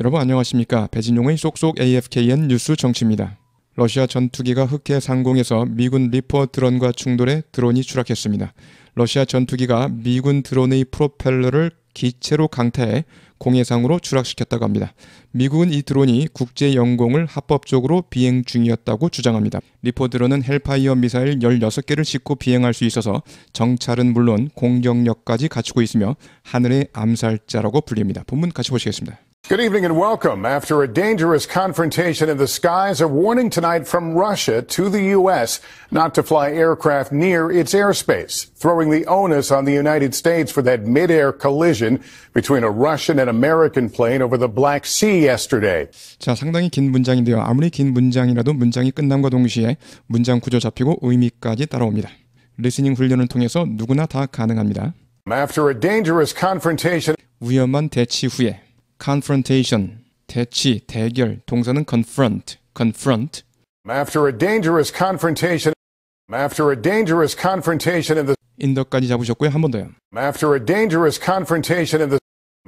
여러분 안녕하십니까. 배진용의 쏙쏙 AFKN 뉴스 정치입니다. 러시아 전투기가 흑해 상공에서 미군 리퍼 드론과 충돌해 드론이 추락했습니다. 러시아 전투기가 미군 드론의 프로펠러를 기체로 강타해 공해상으로 추락시켰다고 합니다. 미국은 이 드론이 국제 영공을 합법적으로 비행 중이었다고 주장합니다. 리퍼 드론은 헬파이어 미사일 16개를 싣고 비행할 수 있어서 정찰은 물론 공격력까지 갖추고 있으며 하늘의 암살자라고 불립니다. 본문 같이 보시겠습니다. Good evening and welcome. After a dangerous confrontation in the skies, a warning tonight from Russia to the U.S. not to fly aircraft near its airspace, throwing the onus on the United States for that mid-air collision between a Russian and American plane over the Black Sea yesterday. 자, 상당히 긴 문장인데요. 아무리 긴 문장이라도 문장이 끝남과 동시에 문장 구조 잡히고 의미까지 따라옵니다. 리스닝 훈련을 통해서 누구나 다 가능합니다. After a dangerous confrontation, 위험한 대치 후에 confrontation, 대치, 대결, 동사는 confront, confront. After a dangerous confrontation, after a dangerous confrontation in the 인더까지 잡으셨고요. 한 번 더요. After a dangerous confrontation in the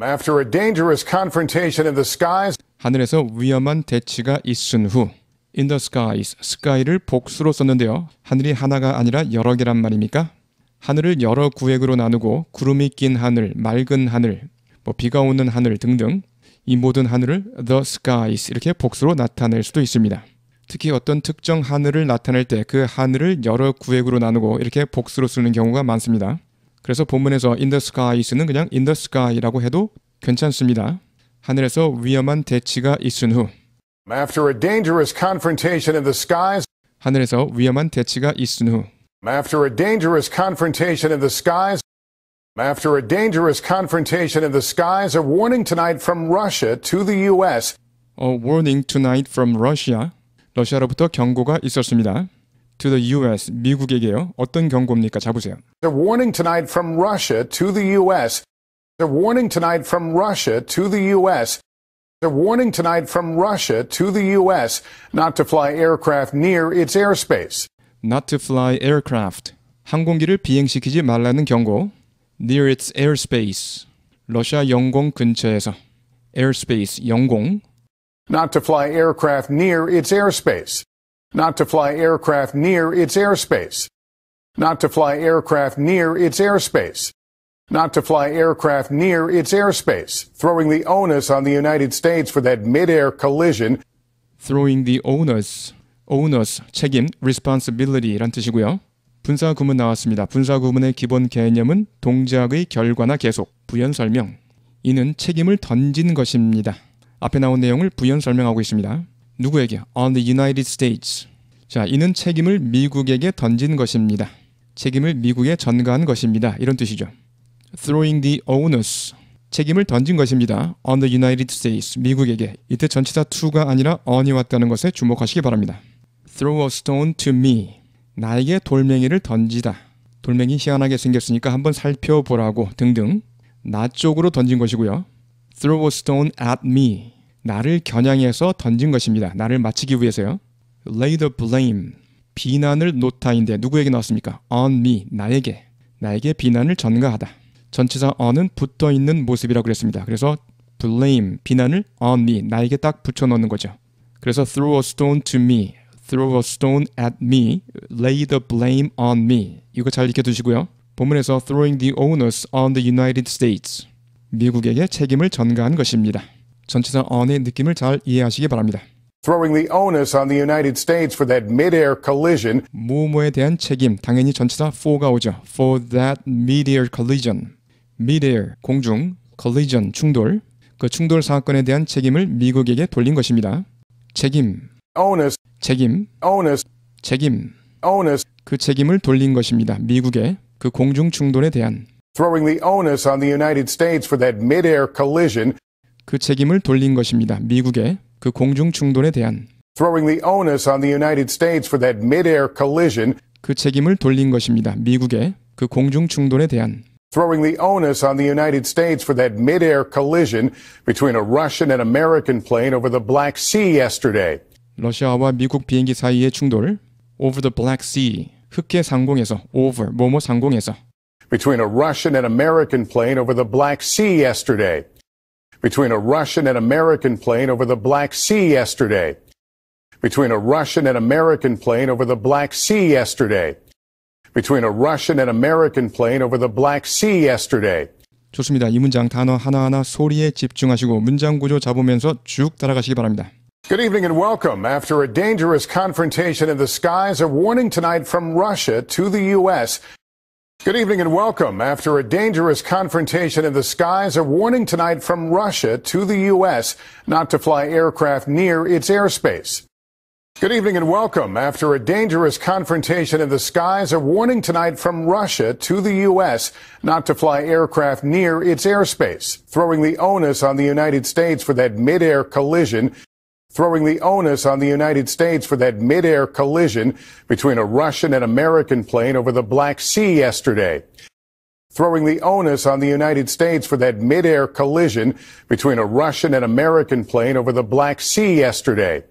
after a dangerous confrontation in the skies 하늘에서 위험한 대치가 있은 후 in the skies sky를 복수로 썼는데요. 하늘이 하나가 아니라 여러 개란 말입니까? 하늘을 여러 구획으로 나누고 구름이 낀 하늘, 맑은 하늘, 뭐 비가 오는 하늘 등등 이 모든 하늘을 the skies 이렇게 복수로 나타낼 수도 있습니다. 특히 어떤 특정 하늘을 나타낼 때 그 하늘을 여러 구획으로 나누고 이렇게 복수로 쓰는 경우가 많습니다. 그래서 본문에서 in the skies는 그냥 in the sky라고 해도 괜찮습니다. 하늘에서 위험한 대치가 있은 후 After a dangerous confrontation in the skies 하늘에서 위험한 대치가 있은 후 After a dangerous confrontation in the skies After a dangerous confrontation in the skies, a warning tonight from Russia to the U.S. A warning tonight from Russia. 러시아로부터 경고가 있었습니다. To the U.S. 미국에게요. 어떤 경고입니까? 잡으세요. A warning tonight from Russia to the U.S. A warning tonight from Russia to the U.S. A warning tonight from Russia to the U.S. not to fly aircraft near its airspace. Not to fly aircraft. 항공기를 비행시키지 말라는 경고 near its airspace. 러시아 영공 근처에서 airspace 영공 not to fly aircraft near its airspace. Not to fly aircraft near its airspace. Not to fly aircraft near its airspace. Not to fly aircraft near its airspace, throwing the onus on the United States for that midair collision. Throwing the onus, onus, 책임, responsibility 이란 뜻이고요. 분사 구문 나왔습니다. 분사 구문의 기본 개념은 동작의 결과나 계속, 부연 설명. 이는 책임을 던진 것입니다. 앞에 나온 내용을 부연 설명하고 있습니다. 누구에게? On the United States. 자, 이는 책임을 미국에게 던진 것입니다. 책임을 미국에 전가한 것입니다. 이런 뜻이죠. Throwing the onus. 책임을 던진 것입니다. On the United States. 미국에게. 이때 전치사 to가 아니라 on이 왔다는 것에 주목하시기 바랍니다. Throw a stone to me. 나에게 돌멩이를 던지다. 돌멩이 희한하게 생겼으니까 한번 살펴보라고 등등. 나 쪽으로 던진 것이고요. Throw a stone at me. 나를 겨냥해서 던진 것입니다. 나를 마치기 위해서요. Lay the blame. 비난을 노타인데 누구에게 나왔습니까? On me. 나에게. 나에게 비난을 전가하다. 전치사 on은 붙어 있는 모습이라고 그랬습니다. 그래서 blame 비난을 on me 나에게 딱 붙여 놓는 거죠. 그래서 throw a stone to me throw a stone at me, lay the blame on me. 이거 잘 익혀두시고요. 본문에서 throwing the onus on the United States. 미국에게 책임을 전가한 것입니다. 전체사 on의 느낌을 잘 이해하시기 바랍니다. Throwing the onus on the United States for that mid-air collision. 뭐뭐에 대한 책임, 당연히 전치사 for가 오죠. For that mid-air collision. mid-air, 공중, collision, 충돌. 그 충돌 사건에 대한 책임을 미국에게 돌린 것입니다. 책임. onus 책임, 책임, 그 책임을 돌린 것입니다. 미국의 그 공중 충돌에 대한 그 책임을 돌린 것입니다. 미국의 그 공중 충돌에 대한 그 책임을 돌린 것입니다. 미국의 그 공중 충돌에 대한 throwing the onus on the United States for that mid-air collision between a Russian and American plane over the Black Sea yesterday. 러시아와 미국 비행기 사이의 충돌, over the Black Sea, 흑해 상공에서, over, 뭐뭐 상공에서. Between a Russian and American plane over the Black Sea yesterday. Between a Russian and American plane over the Black Sea yesterday. Between a Russian and American plane over the Black Sea yesterday. Between a Russian and American plane over the Black Sea yesterday. 좋습니다. 이 문장 단어 하나하나 소리에 집중하시고 문장 구조 잡으면서 쭉 따라가시기 바랍니다. Good evening and welcome. After a dangerous confrontation in the skies, a warning tonight from Russia to the U.S. Good evening and welcome. After a dangerous confrontation in the skies, a warning tonight from Russia to the U.S. not to fly aircraft near its airspace. Good evening and welcome. After a dangerous confrontation in the skies, a warning tonight from Russia to the U.S. not to fly aircraft near its airspace, throwing the onus on the United States for that midair collision throwing the onus on the United States for that midair collision between a Russian and American plane over the Black Sea yesterday. Throwing the onus on the United States for that midair collision between a Russian and American plane over the Black Sea yesterday.